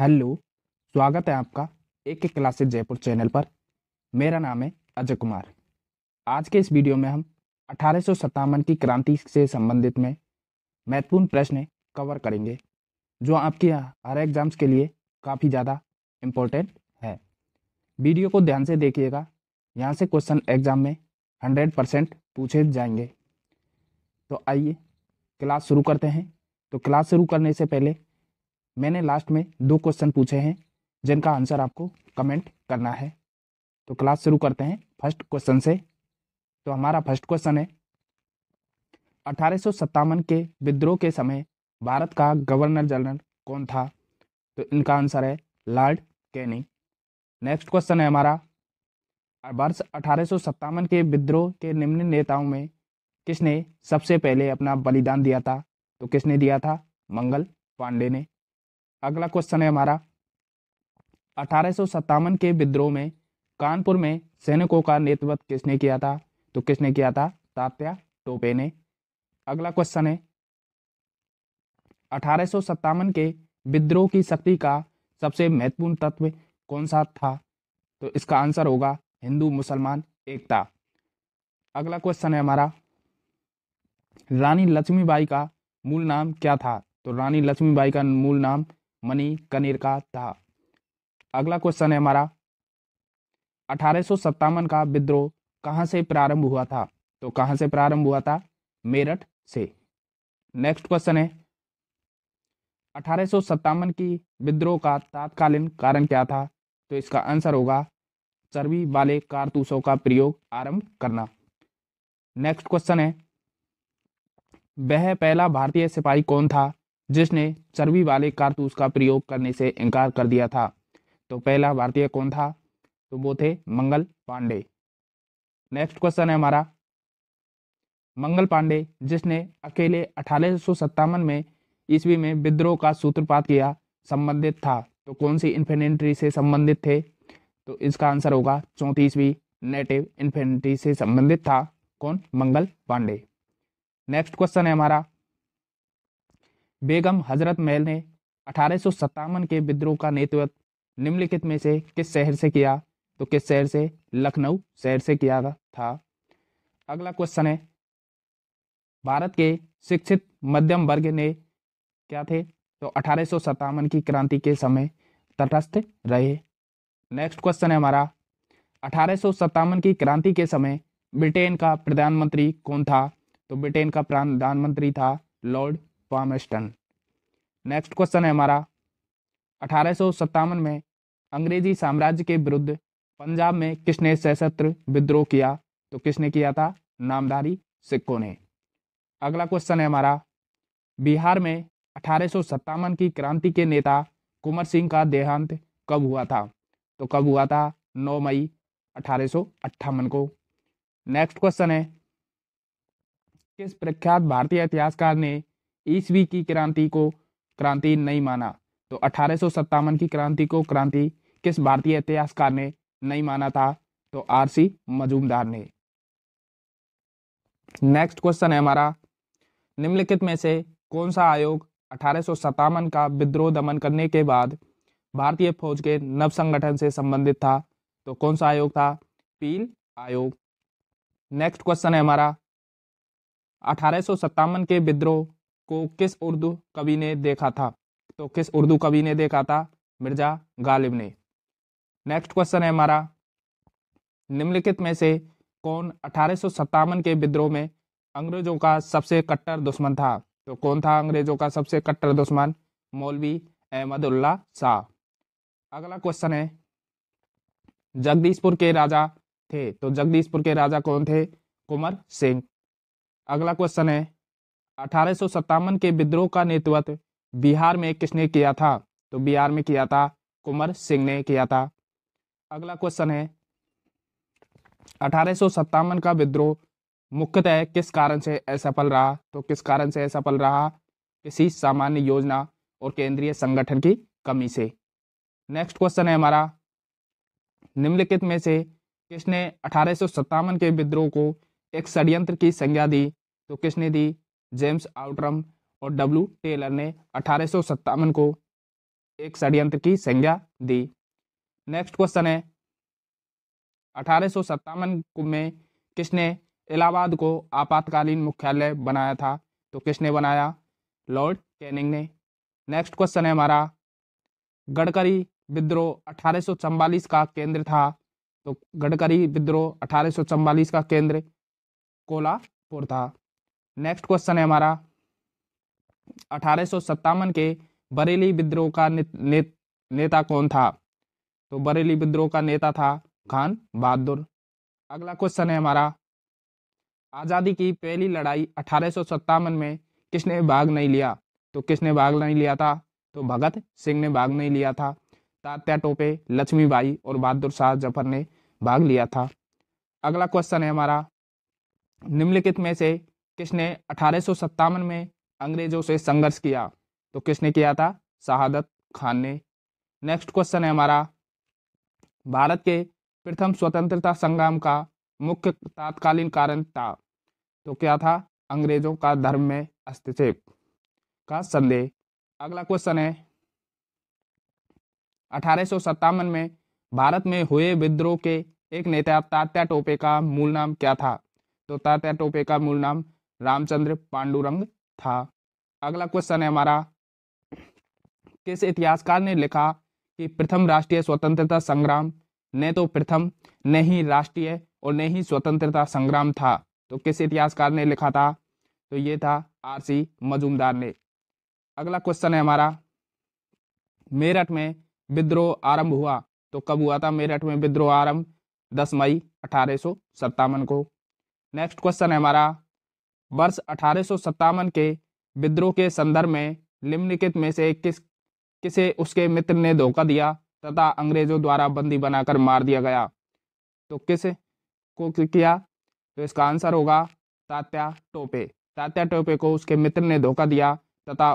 hello स्वागत है आपका एक एक क्लासेज जयपुर चैनल पर मेरा नाम है अजय कुमार आज के इस वीडियो में हम अठारह की क्रांति से संबंधित में महत्वपूर्ण प्रश्न कवर करेंगे जो आपके हर एग्जाम्स के लिए काफ़ी ज़्यादा इम्पोर्टेंट है वीडियो को ध्यान से देखिएगा यहाँ से क्वेश्चन एग्जाम में हंड्रेड परसेंट पूछे जाएंगे तो आइए क्लास शुरू करते हैं तो क्लास शुरू करने से पहले मैंने लास्ट में दो क्वेश्चन पूछे हैं जिनका आंसर आपको कमेंट करना है तो क्लास शुरू करते हैं फर्स्ट क्वेश्चन से तो हमारा फर्स्ट क्वेश्चन है अठारह के विद्रोह के समय भारत का गवर्नर जनरल कौन था तो इनका आंसर है लॉर्ड कैनिंग नेक्स्ट क्वेश्चन है हमारा वर्ष अठारह के विद्रोह के निम्न नेताओं में किसने सबसे पहले अपना बलिदान दिया था तो किसने दिया था मंगल पांडे ने अगला क्वेश्चन है हमारा अठारह के विद्रोह में कानपुर में सैनिकों का नेतृत्व किसने किया था तो किसने किया था तात्या टोपे ने अगला क्वेश्चन है अठारह के विद्रोह की शक्ति का सबसे महत्वपूर्ण तत्व कौन सा था तो इसका आंसर होगा हिंदू मुसलमान एकता अगला क्वेश्चन है हमारा रानी लक्ष्मीबाई का मूल नाम क्या था तो रानी लक्ष्मीबाई का मूल नाम मनी कनेर का था अगला क्वेश्चन है हमारा अठारह का विद्रोह कहां से प्रारंभ हुआ था तो कहां से प्रारंभ हुआ था मेरठ से नेक्स्ट क्वेश्चन है अठारह की विद्रोह का तात्कालीन कारण क्या था तो इसका आंसर होगा चर्बी वाले कारतूसों का प्रयोग आरंभ करना नेक्स्ट क्वेश्चन है वह पहला भारतीय सिपाही कौन था जिसने चर्बी वाले कारतूस का प्रयोग करने से इनकार कर दिया था तो पहला भारतीय कौन था तो वो थे मंगल पांडे नेक्स्ट क्वेश्चन है हमारा मंगल पांडे जिसने अकेले अठारह में ईस्वी में विद्रोह का सूत्रपात किया संबंधित था तो कौन सी इन्फेंट्री से संबंधित थे तो इसका आंसर होगा चौंतीसवीं नेटिव इन्फेंट्री से संबंधित था कौन मंगल पांडे नेक्स्ट क्वेश्चन है हमारा बेगम हजरत महल ने अठारह के विद्रोह का नेतृत्व निम्नलिखित में से किस शहर से किया तो किस शहर से लखनऊ शहर से किया था अगला क्वेश्चन है भारत के शिक्षित मध्यम वर्ग ने क्या थे तो अठारह की क्रांति के समय तटस्थ रहे नेक्स्ट क्वेश्चन है हमारा अठारह की क्रांति के समय ब्रिटेन का प्रधानमंत्री कौन था तो ब्रिटेन का प्रधानमंत्री था लॉर्ड पामेस्टन नेक्स्ट क्वेश्चन है हमारा अठारह में अंग्रेजी साम्राज्य के विरुद्ध पंजाब में किसने सशस्त्र विद्रोह किया तो किसने किया था नामदारी सिक्कों ने अगला क्वेश्चन है हमारा बिहार में अठारह की क्रांति के नेता कुंवर सिंह का देहांत कब हुआ था तो कब हुआ था 9 मई अठारह को नेक्स्ट क्वेश्चन है किस प्रख्यात भारतीय इतिहासकार ने ईस्वी की क्रांति को क्रांति नहीं माना तो अठारह की क्रांति को क्रांति किस भारतीय इतिहासकार ने नहीं माना था तो आरसी मजूमदार ने नेक्स्ट क्वेश्चन है हमारा निम्नलिखित में से कौन सा आयोग अठारह का विद्रोह दमन करने के बाद भारतीय फौज के नव संगठन से संबंधित था तो कौन सा आयोग था पील आयोग नेक्स्ट क्वेश्चन है हमारा अठारह के विद्रोह को किस उर्दू कवि ने देखा था तो किस उर्दू कवि ने देखा था मिर्जा गालिब ने नेक्स्ट क्वेश्चन है हमारा निम्नलिखित में से कौन अठारह के विद्रोह में अंग्रेजों का सबसे कट्टर दुश्मन था तो कौन था अंग्रेजों का सबसे कट्टर दुश्मन मौलवी अहमदुल्ला शाह अगला क्वेश्चन है जगदीशपुर के राजा थे तो जगदीशपुर के राजा कौन थे कुंवर सिंह अगला क्वेश्चन है अठारह के विद्रोह का नेतृत्व बिहार में किसने किया था तो बिहार में किया था कुंवर सिंह ने किया था अगला क्वेश्चन है अठारह का विद्रोह मुख्यतः किस कारण से असफल रहा तो किस कारण से असफल रहा किसी सामान्य योजना और केंद्रीय संगठन की कमी से नेक्स्ट क्वेश्चन है हमारा निम्नलिखित में से किसने अठारह के विद्रोह को एक षड्यंत्र की संज्ञा दी तो किसने दी जेम्स आउटरम और डब्ल्यू टेलर ने अठारह को एक षड्यंत्र की संज्ञा दी नेक्स्ट क्वेश्चन है अठारह में किसने इलाहाबाद को आपातकालीन मुख्यालय बनाया था तो किसने बनाया लॉर्ड कैनिंग ने नेक्स्ट क्वेश्चन है हमारा गडकरी विद्रोह अठारह का केंद्र था तो गडकरी विद्रोह अठारह का केंद्र कोलापुर था नेक्स्ट क्वेश्चन है हमारा अठारह के बरेली विद्रोह का ने, ने, नेता कौन था तो बरेली विद्रोह का नेता था खान बहादुर अगला क्वेश्चन है हमारा आज़ादी की पहली लड़ाई अठारह में किसने भाग नहीं लिया तो किसने भाग नहीं लिया था तो भगत सिंह ने भाग नहीं लिया था तात्या टोपे लक्ष्मीबाई और बहादुर शाह जफर ने भाग लिया था अगला क्वेश्चन है हमारा निम्नलिखित में से किसने अठारह में अंग्रेजों से संघर्ष किया तो किसने किया था शहादत खान ने नेक्स्ट क्वेश्चन है हमारा भारत के प्रथम स्वतंत्रता संग्राम का मुख्य तात्कालीन कारण था तो क्या था अंग्रेजों का धर्म में हस्तक्षेप का संदेह अगला क्वेश्चन है अठारह में भारत में हुए विद्रोह के एक नेता तात्या टोपे का मूल नाम क्या था तो तात्या टोपे का मूल नाम रामचंद्र पांडुरंग था अगला क्वेश्चन है हमारा किस इतिहासकार ने लिखा कि प्रथम राष्ट्रीय स्वतंत्रता संग्राम न तो प्रथम न ही राष्ट्रीय और न ही स्वतंत्रता संग्राम था तो किस इतिहासकार ने लिखा था तो ये था आर सी मजूमदार ने अगला क्वेश्चन है हमारा मेरठ में विद्रोह आरंभ हुआ तो कब हुआ था मेरठ में विद्रोह आरंभ 10 मई अठारह को नेक्स्ट क्वेश्चन है हमारा वर्ष अठारह के विद्रोह के संदर्भ में निम्नलिखित में से किस किसे उसके मित्र ने धोखा दिया तथा अंग्रेजों द्वारा बंदी बनाकर मार दिया गया तो किस को किया तो इसका आंसर होगा तात्या टोपे तात्या टोपे को उसके मित्र ने धोखा दिया तथा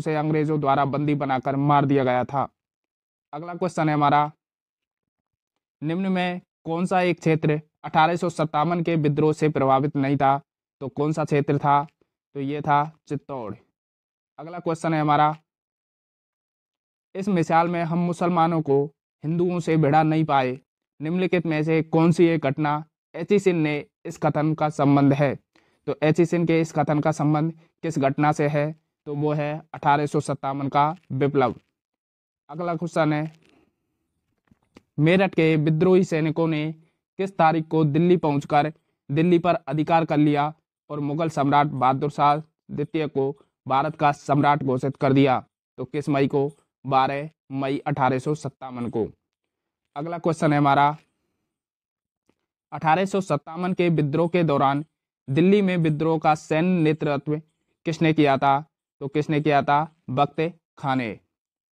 उसे अंग्रेजों द्वारा बंदी बनाकर मार दिया गया था अगला क्वेश्चन है हमारा निम्न में कौन सा एक क्षेत्र अठारह के विद्रोह से प्रभावित नहीं था तो कौन सा क्षेत्र था तो ये था चित्तौड़ अगला क्वेश्चन है हमारा इस मिसाल में हम मुसलमानों को हिंदुओं से भिड़ा नहीं पाए निम्नलिखित में से कौन सी ये घटना एचिसिन ने इस कथन का संबंध है तो एचिसिन के इस कथन का संबंध किस घटना से है तो वो है अठारह का विप्लव अगला क्वेश्चन है मेरठ के विद्रोही सैनिकों ने किस तारीख को दिल्ली पहुंचकर दिल्ली पर अधिकार कर लिया और मुगल सम्राट बहादुर शाह द्वितीय को भारत का सम्राट घोषित कर दिया तो किस मई को बारह मई अठारह को अगला क्वेश्चन है हमारा अठारह के विद्रोह के दौरान दिल्ली में विद्रोह का सैन्य नेतृत्व किसने किया था तो किसने किया था बख्ते खाने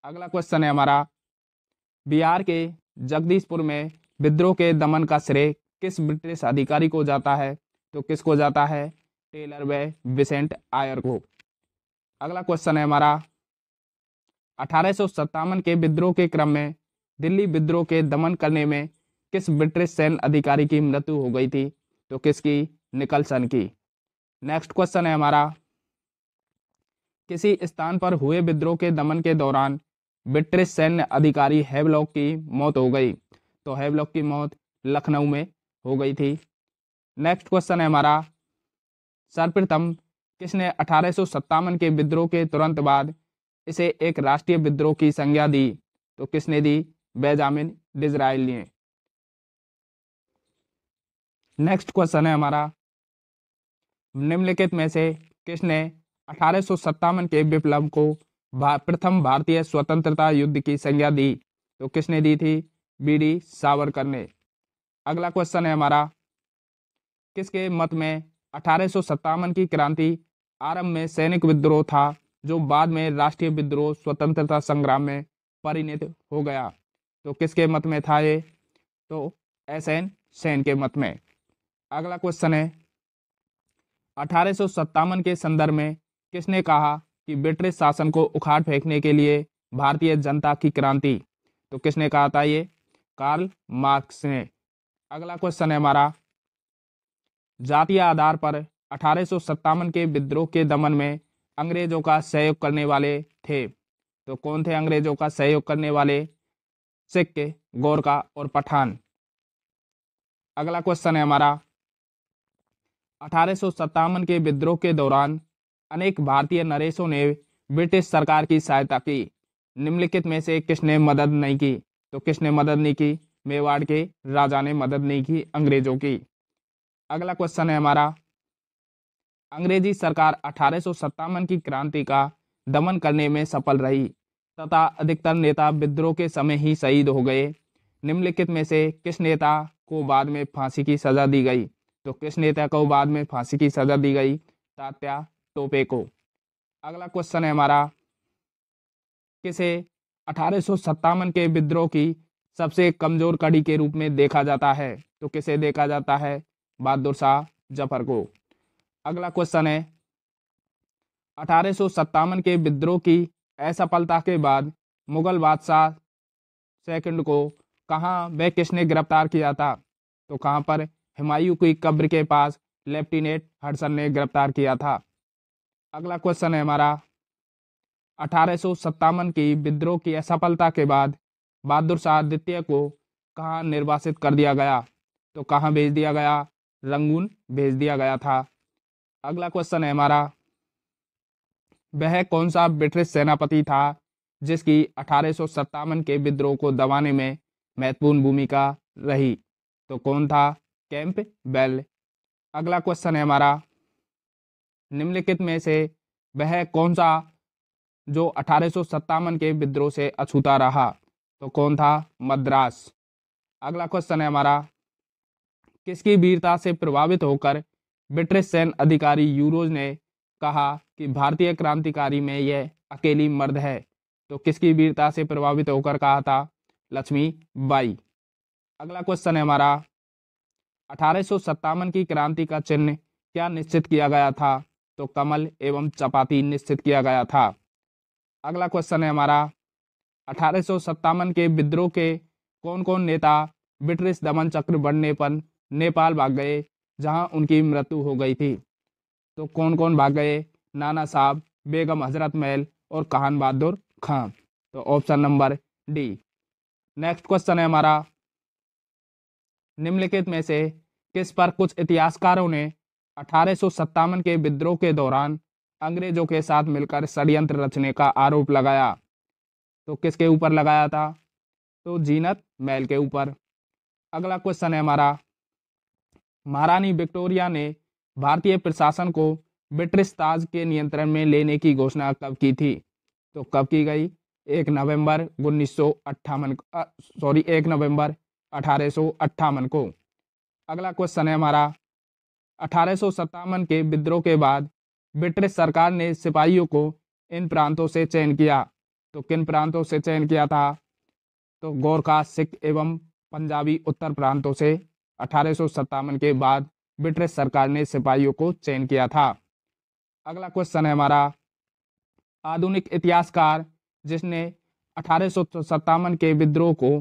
अगला क्वेश्चन है हमारा बिहार के जगदीशपुर में विद्रोह के दमन का श्रेय किस ब्रिटिश अधिकारी को जाता है तो किसको जाता है टेलर वे विसेंट आयर को अगला क्वेश्चन है हमारा अठारह के विद्रोह के क्रम में दिल्ली विद्रोह के दमन करने में किस ब्रिटिश सैन्य अधिकारी की मृत्यु हो गई थी तो किसकी निकलसन की नेक्स्ट क्वेश्चन है हमारा किसी स्थान पर हुए विद्रोह के दमन के दौरान ब्रिटिश सैन्य अधिकारी हैवलॉक की मौत हो गई तो हैवलॉक की मौत लखनऊ में हो गई थी नेक्स्ट क्वेश्चन है हमारा सर्वप्रथम किसने अठारह के विद्रोह के तुरंत बाद इसे एक राष्ट्रीय विद्रोह की संज्ञा दी तो किसने दी बेजामिन डिजराइल ने नेक्स्ट क्वेश्चन है हमारा निम्नलिखित में से किसने अठारह के विप्लव को भा, प्रथम भारतीय स्वतंत्रता युद्ध की संज्ञा दी तो किसने दी थी बी डी सावरकर ने अगला क्वेश्चन है हमारा किसके मत में अठारह की क्रांति आरंभ में सैनिक विद्रोह था जो बाद में राष्ट्रीय विद्रोह स्वतंत्रता संग्राम में परिणित हो गया तो किसके मत में था ये तो एस एन सैन के मत में अगला क्वेश्चन है अठारह के संदर्भ में किसने कहा कि ब्रिटिश शासन को उखाड़ फेंकने के लिए भारतीय जनता की क्रांति तो किसने कहा था ये कार्ल मार्क्स ने अगला क्वेश्चन है हमारा जातीय आधार पर अठारह के विद्रोह के दमन में अंग्रेजों का सहयोग करने वाले थे तो कौन थे अंग्रेजों का सहयोग करने वाले सिख गोरखा और पठान अगला क्वेश्चन है हमारा अठारह के विद्रोह के दौरान अनेक भारतीय नरेशों ने ब्रिटिश सरकार की सहायता की निम्नलिखित में से किसने मदद नहीं की तो किसने मदद नहीं की मेवाड़ के राजा ने मदद नहीं की अंग्रेजों की अगला क्वेश्चन है हमारा अंग्रेजी सरकार अठारह की क्रांति का दमन करने में सफल रही तथा अधिकतर नेता विद्रोह के समय ही शहीद हो गए निम्नलिखित में से किस नेता को बाद में फांसी की सज़ा दी गई तो किस नेता को बाद में फांसी की सज़ा दी गई तात्या टोपे को अगला क्वेश्चन है हमारा किसे अठारह के विद्रोह की सबसे कमज़ोर कड़ी के रूप में देखा जाता है तो किसे देखा जाता है बहादुर शाह जफर को अगला क्वेश्चन है अठारह के विद्रोह की असफलता के बाद मुगल बादशाह सेकंड को कहाँ व किसने गिरफ्तार किया था तो कहाँ पर हिमायू की कब्र के पास लेफ्टिनेंट हडसन ने गिरफ्तार किया था अगला क्वेश्चन है हमारा अठारह की विद्रोह की असफलता के बाद बहादुर शाह द्वितीय को कहाँ निर्वासित कर दिया गया तो कहाँ भेज दिया गया रंगून भेज दिया गया था अगला क्वेश्चन है हमारा वह कौन सा ब्रिटिश सेनापति था जिसकी अठारह के विद्रोह को दबाने में महत्वपूर्ण भूमिका रही तो कौन था कैंप बेल अगला क्वेश्चन है हमारा निम्नलिखित में से वह कौन सा जो अठारह के विद्रोह से अछूता रहा तो कौन था मद्रास अगला क्वेश्चन है हमारा किसकी वीरता से प्रभावित होकर ब्रिटिश सैन्य अधिकारी यूरोज ने कहा कि भारतीय क्रांतिकारी में यह अकेली मर्द है तो किसकी वीरता से प्रभावित होकर कहा था लक्ष्मी बाई अगला क्वेश्चन है हमारा अठारह की क्रांति का चिन्ह क्या निश्चित किया गया था तो कमल एवं चपाती निश्चित किया गया था अगला क्वेश्चन है हमारा अठारह के विद्रोह के कौन कौन नेता ब्रिटिश दमन चक्र बढ़ने पर नेपाल भाग गए जहां उनकी मृत्यु हो गई थी तो कौन कौन भाग गए नाना साहब बेगम हजरत महल और कहान बहादुर खां तो option number D next question है हमारा निम्नलिखित में से किस पर कुछ इतिहासकारों ने अठारह के विद्रोह के दौरान अंग्रेजों के साथ मिलकर षडयंत्र रचने का आरोप लगाया तो किसके ऊपर लगाया था तो जीनत मैल के ऊपर अगला क्वेश्चन है हमारा महारानी विक्टोरिया ने भारतीय प्रशासन को ब्रिटिश ताज के नियंत्रण में लेने की घोषणा कब की थी तो कब की गई एक नवंबर उन्नीस सौ अट्ठावन सॉरी एक नवंबर अठारह सौ अट्ठावन को अगला क्वेश्चन है हमारा अठारह सौ सत्तावन के विद्रोह के बाद ब्रिटिश सरकार ने सिपाहियों को इन प्रांतों से चयन किया तो किन प्रांतों से चयन किया था तो गोरखा सिख एवं पंजाबी उत्तर प्रांतों से अठारह के बाद ब्रिटिश सरकार ने सिपाहियों को चयन किया था अगला क्वेश्चन है हमारा आधुनिक इतिहासकार जिसने अठारह के विद्रोह को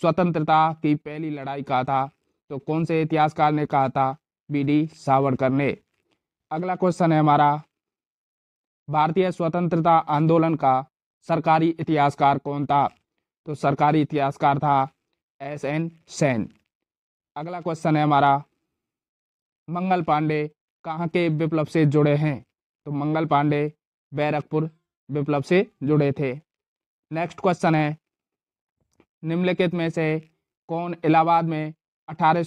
स्वतंत्रता की पहली लड़ाई कहा था तो कौन से इतिहासकार ने कहा था बी डी सावरकर ने अगला क्वेश्चन है हमारा भारतीय स्वतंत्रता आंदोलन का सरकारी इतिहासकार कौन था तो सरकारी इतिहासकार था एस एन सेन अगला क्वेश्चन है हमारा मंगल पांडे कहाँ के विप्लव से जुड़े हैं तो मंगल पांडे बैरकपुर विप्लव से जुड़े थे नेक्स्ट क्वेश्चन है निम्नलिखित में से कौन इलाहाबाद में अठारह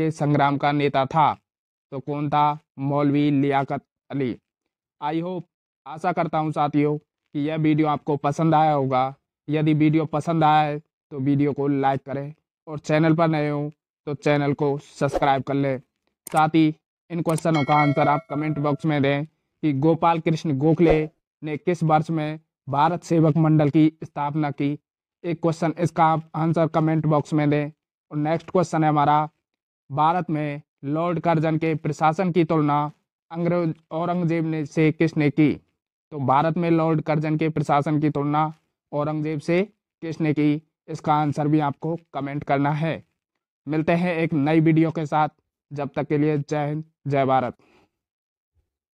के संग्राम का नेता था तो कौन था मौलवी लियाकत अली आई होप आशा करता हूँ साथियों कि यह वीडियो आपको पसंद आया होगा यदि वीडियो पसंद आया है तो वीडियो को लाइक करें और चैनल पर नए हों तो चैनल को सब्सक्राइब कर लें साथ ही इन क्वेश्चनों का आंसर आप कमेंट बॉक्स में दें कि गोपाल कृष्ण गोखले ने किस वर्ष में भारत सेवक मंडल की स्थापना की एक क्वेश्चन इसका आप आंसर कमेंट बॉक्स में दें और नेक्स्ट क्वेश्चन है हमारा भारत में लॉर्ड कर्जन के प्रशासन की तुलना अंग्रेज औरंगजेब ने से किसने की तो भारत में लॉर्ड कर्जन के प्रशासन की तुलना औरंगजेब से किसने की इसका आंसर भी आपको कमेंट करना है मिलते हैं एक नई वीडियो के साथ जब तक के लिए जय हिंद जय भारत